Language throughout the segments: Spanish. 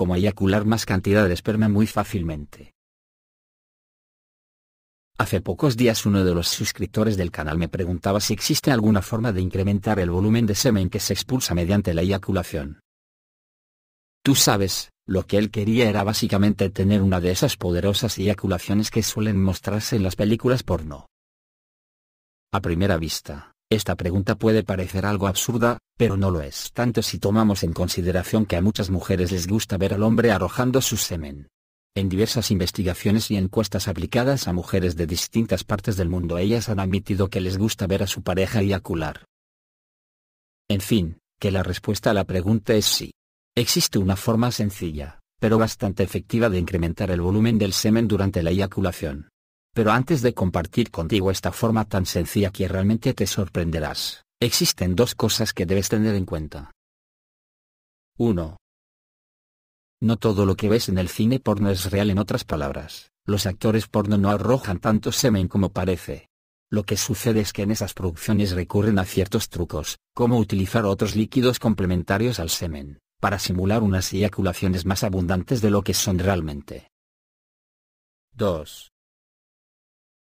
como eyacular más cantidad de esperma muy fácilmente. Hace pocos días uno de los suscriptores del canal me preguntaba si existe alguna forma de incrementar el volumen de semen que se expulsa mediante la eyaculación. Tú sabes, lo que él quería era básicamente tener una de esas poderosas eyaculaciones que suelen mostrarse en las películas porno. A primera vista, esta pregunta puede parecer algo absurda, pero no lo es tanto si tomamos en consideración que a muchas mujeres les gusta ver al hombre arrojando su semen. En diversas investigaciones y encuestas aplicadas a mujeres de distintas partes del mundo ellas han admitido que les gusta ver a su pareja eyacular. En fin, que la respuesta a la pregunta es sí. Existe una forma sencilla, pero bastante efectiva de incrementar el volumen del semen durante la eyaculación. Pero antes de compartir contigo esta forma tan sencilla que realmente te sorprenderás, Existen dos cosas que debes tener en cuenta. 1. No todo lo que ves en el cine porno es real en otras palabras, los actores porno no arrojan tanto semen como parece. Lo que sucede es que en esas producciones recurren a ciertos trucos, como utilizar otros líquidos complementarios al semen, para simular unas eyaculaciones más abundantes de lo que son realmente. 2.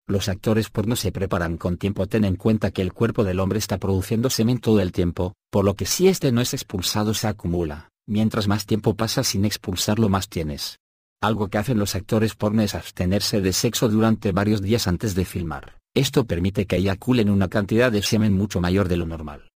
Los actores porno se preparan con tiempo ten en cuenta que el cuerpo del hombre está produciendo semen todo el tiempo, por lo que si este no es expulsado se acumula, mientras más tiempo pasa sin expulsarlo más tienes. Algo que hacen los actores porno es abstenerse de sexo durante varios días antes de filmar, esto permite que eyaculen una cantidad de semen mucho mayor de lo normal.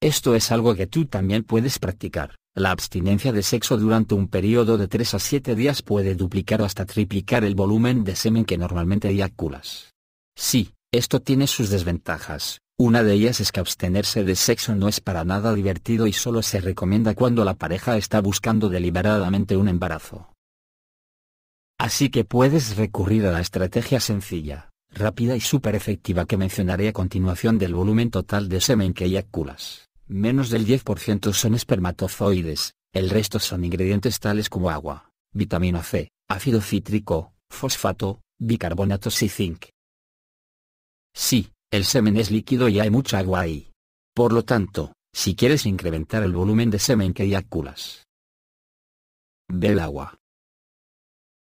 Esto es algo que tú también puedes practicar. La abstinencia de sexo durante un periodo de 3 a 7 días puede duplicar o hasta triplicar el volumen de semen que normalmente eyaculas. Sí, esto tiene sus desventajas, una de ellas es que abstenerse de sexo no es para nada divertido y solo se recomienda cuando la pareja está buscando deliberadamente un embarazo. Así que puedes recurrir a la estrategia sencilla, rápida y súper efectiva que mencionaré a continuación del volumen total de semen que eyaculas. Menos del 10% son espermatozoides, el resto son ingredientes tales como agua, vitamina C, ácido cítrico, fosfato, bicarbonato y zinc. Sí, el semen es líquido y hay mucha agua ahí. Por lo tanto, si quieres incrementar el volumen de semen que eyaculas, bebe agua.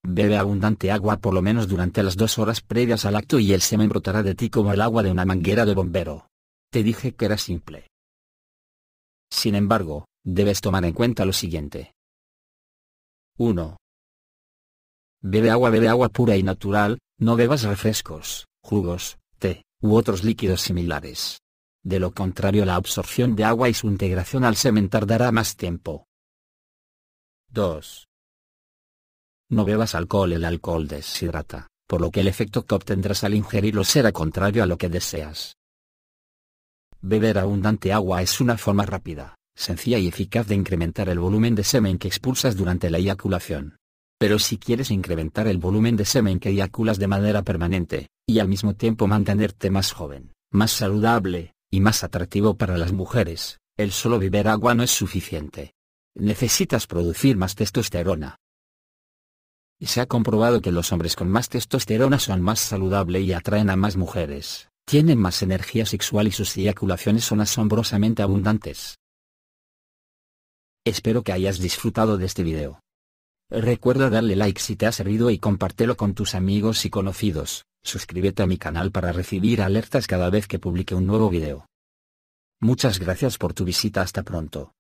Bebe abundante agua por lo menos durante las dos horas previas al acto y el semen brotará de ti como el agua de una manguera de bombero. Te dije que era simple. Sin embargo, debes tomar en cuenta lo siguiente. 1. Bebe agua, bebe agua pura y natural, no bebas refrescos, jugos, té, u otros líquidos similares. De lo contrario la absorción de agua y su integración al semen dará más tiempo. 2. No bebas alcohol, el alcohol deshidrata, por lo que el efecto que obtendrás al ingerirlo será contrario a lo que deseas. Beber abundante agua es una forma rápida, sencilla y eficaz de incrementar el volumen de semen que expulsas durante la eyaculación. Pero si quieres incrementar el volumen de semen que eyaculas de manera permanente, y al mismo tiempo mantenerte más joven, más saludable, y más atractivo para las mujeres, el solo beber agua no es suficiente. Necesitas producir más testosterona. Y se ha comprobado que los hombres con más testosterona son más saludables y atraen a más mujeres. Tienen más energía sexual y sus eyaculaciones son asombrosamente abundantes. Espero que hayas disfrutado de este video. Recuerda darle like si te ha servido y compártelo con tus amigos y conocidos, suscríbete a mi canal para recibir alertas cada vez que publique un nuevo video. Muchas gracias por tu visita hasta pronto.